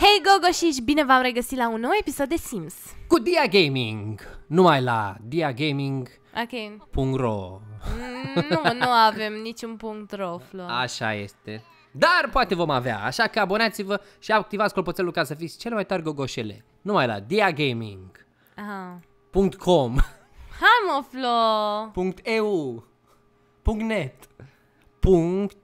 Hei Gogoșici, bine v-am regăsit la un nou episod de Sims Cu Dia Gaming, numai la Dia Gaming. diagaming.ro okay. Nu, nu avem niciun punct ro, Flo Așa este Dar poate vom avea, așa că abonați-vă și activați clopoțelul ca să fiți cel mai tari gogoșele Numai la Dia .com. Hai mă, Flo! Punct .eu Punct .net Punct...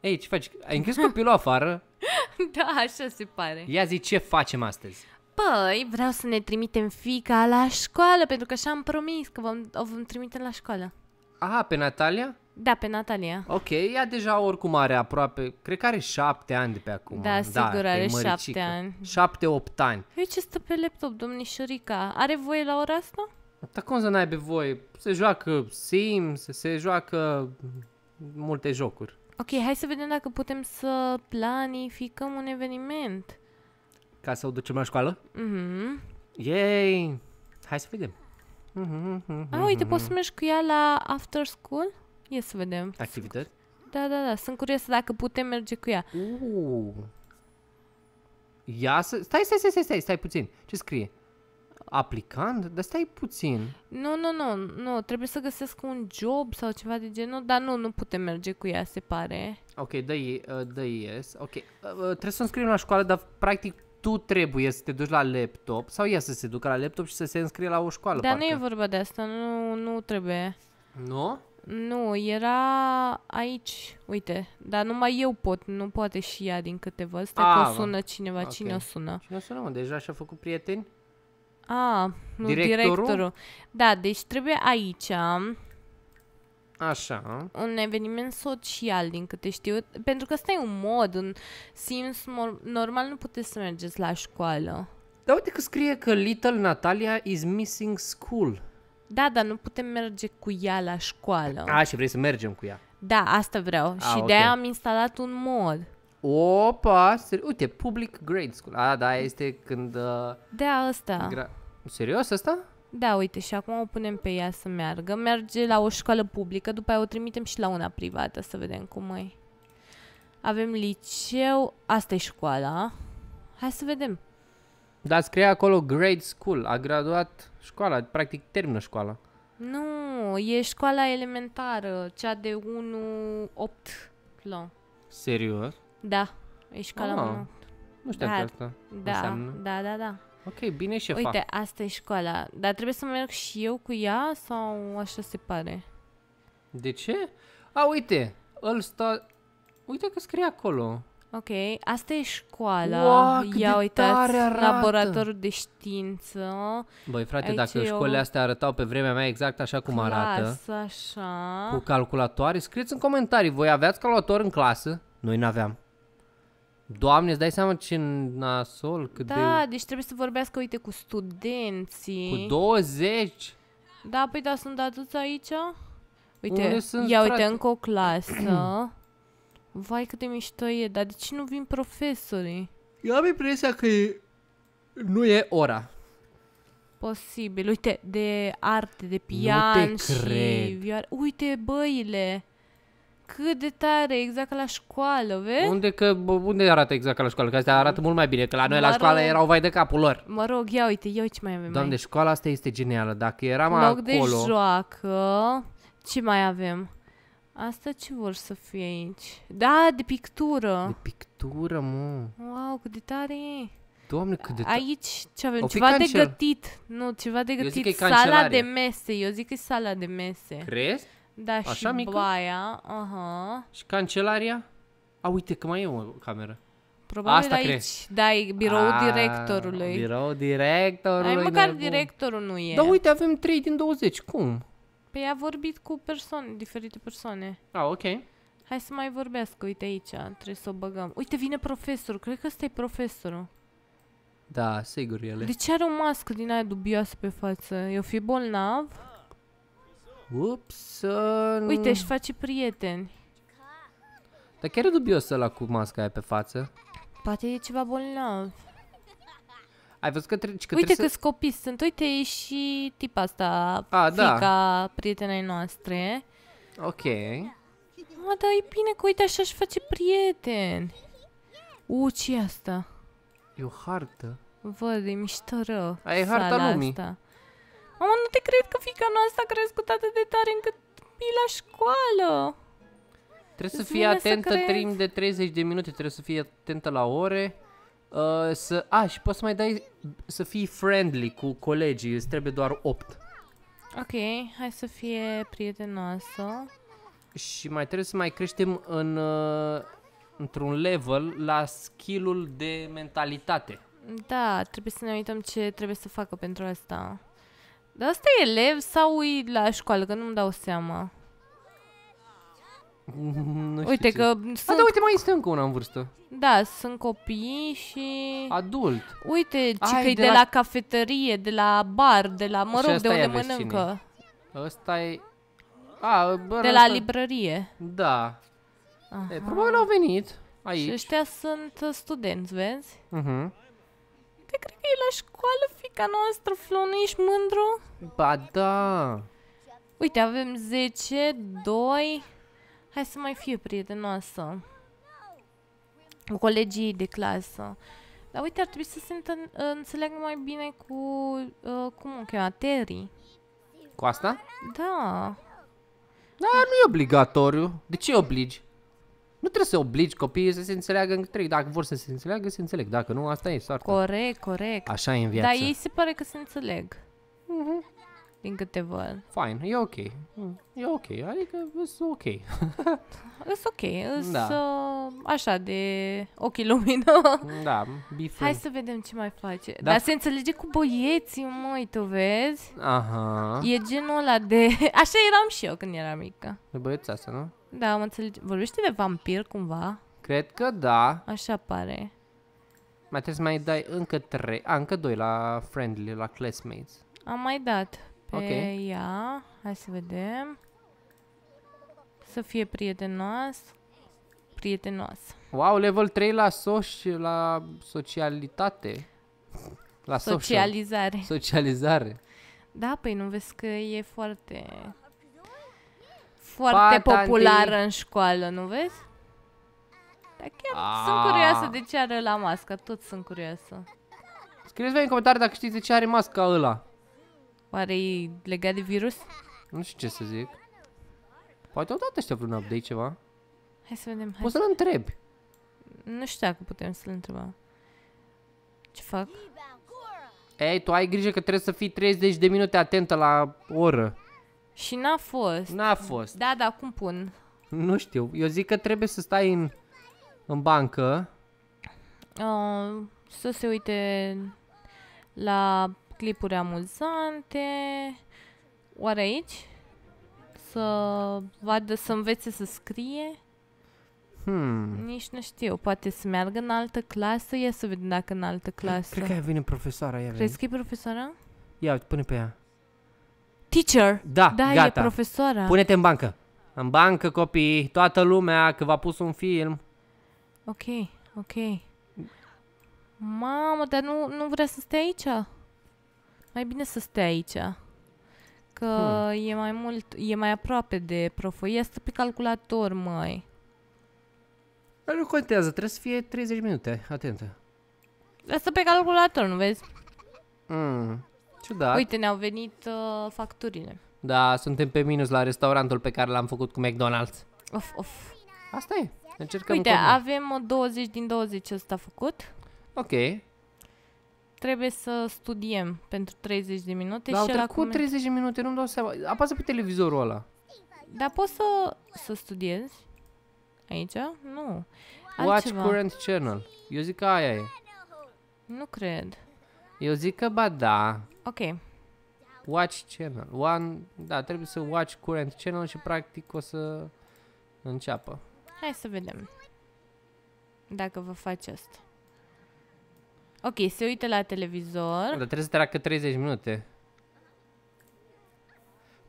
Ei, ce faci? Ai închis copilul afară? da, așa se pare. Ia zi, ce facem astăzi? Păi, vreau să ne trimitem fica la școală, pentru că așa am promis că vom, o vom trimite la școală. Aha, pe Natalia? Da, pe Natalia. Ok, ea deja oricum are aproape, cred că are șapte ani de pe acum. Da, sigur da, are șapte ani. Șapte, opt ani. Eu păi, ce stă pe laptop, domnișorica? Are voie la ora asta? Dar cum să n-aibă voie? Se joacă Sims, se joacă multe jocuri. Ok, hai să vedem dacă putem să planificăm un eveniment. Ca să o ducem la școală? Mhm. Yay! Hai să vedem. Mhm, A, uite, mhm, poți să mhm. mergi cu ea la after school? Ia să vedem. Activități? Da, da, da. Sunt curioasă dacă putem merge cu ea. Uh. Ia să... Stai, stai, stai, stai, stai, stai puțin. Ce scrie? aplicant? Dar stai puțin. Nu, nu, nu, nu, trebuie să găsesc un job sau ceva de genul, dar nu, nu putem merge cu ea, se pare. Ok, dă uh, dă yes. Ok, uh, uh trebuie să înscriem la școală, dar practic tu trebuie să te duci la laptop sau ea să se ducă la laptop și să se înscrie la o școală. Dar parcă. nu e vorba de asta, nu, nu trebuie. Nu? Nu, era aici, uite, dar numai eu pot, nu poate și ea din câte văd. Stai că ah, o sună cineva, okay. cine o sună? Cine o sună, mă? Deja și-a făcut prieteni? A, directorul? directorul. Da, deci trebuie aici Așa. Un eveniment social, din câte știu. Pentru că ăsta e un mod, un Sims normal nu puteți să mergeți la școală. Da, uite că scrie că Little Natalia is missing school. Da, dar nu putem merge cu ea la școală. A, și vrei să mergem cu ea. Da, asta vreau. A, și okay. de-aia am instalat un mod. Opa, seri... uite, Public Grade School. A, da, este când... Uh... Da, asta. Gra... Serios asta? Da, uite, și acum o punem pe ea să meargă. Merge la o școală publică, după aia o trimitem și la una privată, să vedem cum e. Avem liceu, asta e școala. Hai să vedem. Dar scrie acolo grade school, a graduat școala, practic termină școala. Nu, e școala elementară, cea de 1-8 Serios? Da, ești ca ah, la Nu știam Dar, că asta da, Da, da, da. Ok, bine și Uite, fac. asta e școala. Dar trebuie să merg și eu cu ea sau așa se pare? De ce? A, uite, îl stă... Uite că scrie acolo. Ok, asta e școala. Wow, Ia uitați, laboratorul de știință. Băi, frate, Aici dacă eu... școlile astea arătau pe vremea mea exact așa cum clasă, arată. așa. Cu calculatoare, scrieți în comentarii, voi aveați calculator în clasă? Noi n-aveam. Doamne, îți dai seama ce nasol? Cât da, de... deci trebuie să vorbească, uite, cu studenții. Cu 20? Da, păi da, sunt atâți aici. Uite, Unde sunt, uite, frate? uite, încă o clasă. Vai cât de mișto e, dar de ce nu vin profesorii? Eu am impresia că e... nu e ora. Posibil, uite, de arte, de pian nu te și cred. Uite, băile cât de tare, exact ca la școală, vezi? Unde, că, unde arată exact ca la școală? Că astea arată mult mai bine, că la noi mă la școală rog, erau vai de capul lor. Mă rog, ia uite, eu ce mai avem Doamne, școala asta este genială. Dacă eram Loc acolo... de joacă. Ce mai avem? Asta ce vor să fie aici? Da, de pictură. De pictură, mă. Wow, cât de tare e. Doamne, cât de tare. Aici ce avem? O ceva de gătit. Nu, ceva de gătit. sala de mese. Eu zic că e sala de mese. Crezi? Da, Așa și mică? baia. Aha. Și cancelaria? A, uite că mai e o cameră. Probabil Asta aici, crezi. da, e biroul A, directorului. Biroul directorului. Ai da, măcar nebun. directorul nu e. Da, uite, avem 3 din 20, cum? Păi a vorbit cu persoane, diferite persoane. A, ok. Hai să mai vorbesc, uite aici, trebuie să o băgăm. Uite, vine profesorul, cred că ăsta e profesorul. Da, sigur el De ce are o mască din aia dubioasă pe față? Eu fi bolnav? Ups. Uite, își face prieteni. Dar chiar e dubios ăla cu masca aia pe față. Poate e ceva bolnav. Ai văzut că, tre- că Uite că să... copii sunt. Uite, e și tipa asta, A, fica da. prietenei noastre. Ok. Mă, dar e bine că uite așa își face prieteni. U, ce asta? E o hartă. Văd, e mișto rău. Aia e harta lumii. Asta. Mamă, nu te cred că fica noastră a crescut atât de tare încât e la școală. Trebuie să fie atentă să de 30 de minute, trebuie să fie atentă la ore. Uh, să, a, și poți să mai dai, să fii friendly cu colegii, îți trebuie doar 8. Ok, hai să fie prietenoasă. Și mai trebuie să mai creștem în, uh, într-un level la skillul de mentalitate. Da, trebuie să ne uităm ce trebuie să facă pentru asta. Dar asta e elev sau e la școală? Că nu-mi dau seama. Mm-hmm, nu știu uite ce. că sunt... A, da, uite, mai este încă una în vârstă. Da, sunt copii și... Adult. Uite, ce că de, de, la... la cafeterie, de la bar, de la, mă rog, de unde mănâncă. Ăsta e... A, bă, de la asta... librărie. Da. E, probabil au venit aici. Și ăștia sunt uh, studenți, vezi? Mhm. Uh -huh. Cred că e la școală ca noastră, Flo, nu ești mândru? Ba da! Uite, avem 10, 2... Hai să mai fie prietenoasă. Cu colegii de clasă. Dar uite, ar trebui să se înțeleagă mai bine cu... Uh, cum o cheamă? Terry. Cu asta? Da. Da, nu e obligatoriu. De ce obligi? Nu trebuie să obligi copiii să se înțeleagă în trei. Dacă vor să se înțeleagă, se înțeleg. Dacă nu, asta e soarta. Corect, corect. Așa e în viață. Dar ei se pare că se înțeleg. Mm-hmm. Din câte văd. Fine, e ok. Mm, e ok, adică e ok. e ok, e da. uh, așa de ochi lumină. da, bifă. Hai să vedem ce mai face. Da. Dar se înțelege cu băieții, măi, tu vezi? Aha. E genul ăla de... Așa eram și eu când eram mică. De băieța asta, nu? Da, am înțeles. Vorbește de vampir cumva? Cred că da. Așa pare. Mai trebuie să mai dai încă trei, a, încă doi la friendly, la classmates. Am mai dat pe okay. ea. Hai să vedem. Să fie prietenos. Prietenos. Wow, level 3 la soș, la socialitate. La social. socializare. Socializare. Da, păi nu vezi că e foarte foarte Patanti. populară în școală, nu vezi? Dar chiar Aaaa. sunt ah. curioasă de ce are la masca, tot sunt curioasă. Scrieți-vă în comentarii dacă știți de ce are masca ăla. Oare e legat de virus? Nu știu ce să zic. Poate odată dat ăștia vreun update ceva. Hai să vedem. Poți să-l întrebi. Nu știu dacă putem să-l întrebăm. Ce fac? Ei, tu ai grijă că trebuie să fii 30 de minute atentă la oră. Și n-a fost. N-a fost. Da, da, cum pun? Nu știu. Eu zic că trebuie să stai în, în bancă. Uh, să se uite la clipuri amuzante. Oare aici? Să vadă, să învețe să scrie. Hmm. Nici nu știu, poate să meargă în altă clasă, ia să vedem dacă în altă clasă. Cred că aia vine profesoara, ea Crezi că e profesoara? Ia, pune pe ea teacher. Da, da gata. e profesoara. Pune-te în bancă. În bancă, copii, toată lumea, că v-a pus un film. Ok, ok. Mamă, dar nu, nu vrea să stea aici? Mai bine să stea aici. Că hmm. e mai mult, e mai aproape de profă. Ia stă pe calculator, mai. Dar nu contează, trebuie să fie 30 minute, atentă. Asta pe calculator, nu vezi? Mm. Ciudat. Uite, ne-au venit uh, facturile. Da, suntem pe minus la restaurantul pe care l-am făcut cu McDonald's. Of, of. Asta e. Încercăm Uite, cum. avem 20 uh, din 20 ăsta făcut. Ok. Trebuie să studiem pentru 30 de minute. Dar au trecut 30 de minute, nu-mi dau seama. Apasă pe televizorul ăla. Dar poți să, să studiezi? Aici? Nu. Altceva. Watch current channel. Eu zic că aia e. Nu cred. Eu zic că ba da. Ok. Watch channel. One, da, trebuie să watch current channel și practic o să înceapă. Hai să vedem. Dacă vă face asta. Ok, se uită la televizor. Dar trebuie să treacă 30 minute.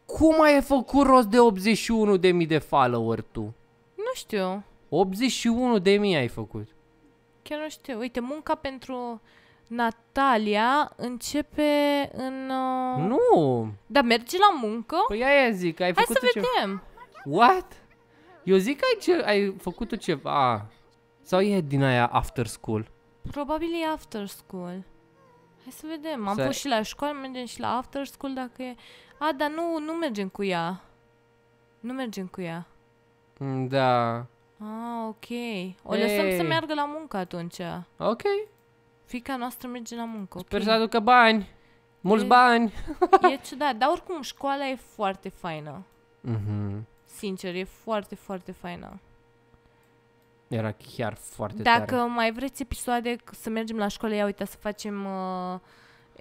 Cum ai făcut rost de 81.000 de follower tu? Nu știu. 81.000 ai făcut. Chiar nu știu. Uite, munca pentru Natalia începe în... Uh... Nu! Dar merge la muncă? Păi aia zic, ai făcut Hai să vedem! Ce... What? Eu zic că ai, ce... ai făcut ceva. Sau e din aia after school? Probabil e after school. Hai să vedem. Am fost și la școală, mergem și la after school dacă e... A, dar nu, nu mergem cu ea. Nu mergem cu ea. Da. Ah, ok. O hey. lăsăm să meargă la muncă atunci. Ok. Fica noastră merge la muncă. Sper okay. să aducă bani. Mulți e, bani. e ciudat, dar oricum școala e foarte faină. Mm-hmm. Sincer, e foarte, foarte faină. Era chiar foarte Dacă tare. mai vreți episoade să mergem la școală, ia uita să facem... Uh,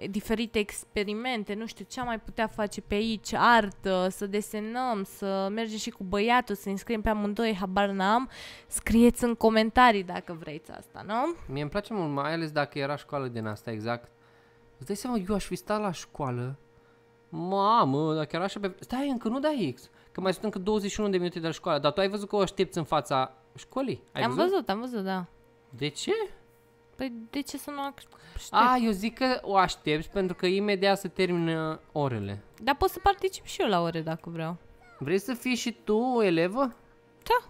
diferite experimente, nu știu ce am mai putea face pe aici, artă, să desenăm, să mergem și cu băiatul, să înscriem pe amândoi, habar n-am, scrieți în comentarii dacă vreți asta, nu? Mie îmi place mult, mai ales dacă era școală din asta, exact. Îți dai seama, eu aș fi stat la școală, mamă, dacă era așa pe... Stai, încă nu dai X, că mai sunt încă 21 de minute de la școală, dar tu ai văzut că o aștepți în fața școlii? Ai am văzut? văzut, am văzut, da. De ce? Păi de ce să nu aștepți? A, eu zic că o aștepți pentru că imediat se termină orele. Dar pot să particip și eu la ore dacă vreau. Vrei să fii și tu elevă? Da.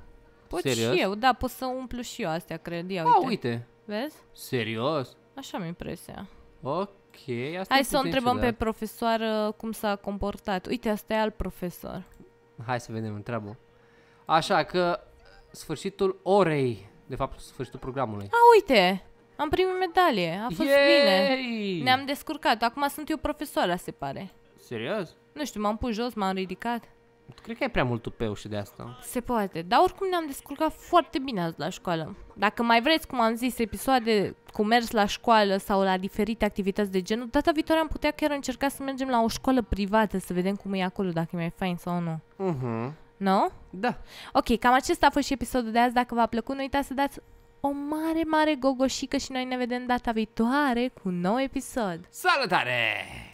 Pot Serios? și eu, da, pot să umplu și eu astea, cred. Ia, uite. A, uite. Vezi? Serios? Așa mi-e impresia. Ok. Asta Hai să o întrebăm ciudat. pe profesoară cum s-a comportat. Uite, asta e al profesor. Hai să vedem, întreabă. Așa că sfârșitul orei, de fapt sfârșitul programului. A, uite! Am primit medalie, a fost Yay! bine. Ne-am descurcat. Acum sunt eu profesoara, se pare. Serios? Nu știu, m-am pus jos, m-am ridicat. Cred că e prea mult tupeu și de asta. Se poate, dar oricum ne-am descurcat foarte bine azi la școală. Dacă mai vreți, cum am zis, episoade cu mers la școală sau la diferite activități de genul, data viitoare am putea chiar încerca să mergem la o școală privată, să vedem cum e acolo, dacă e mai fain sau nu. Mhm. Uh-huh. Nu? No? Da. Ok, cam acesta a fost și episodul de azi. Dacă v-a plăcut, nu uitați să dați o mare, mare gogoșică și noi ne vedem data viitoare cu un nou episod. Salutare!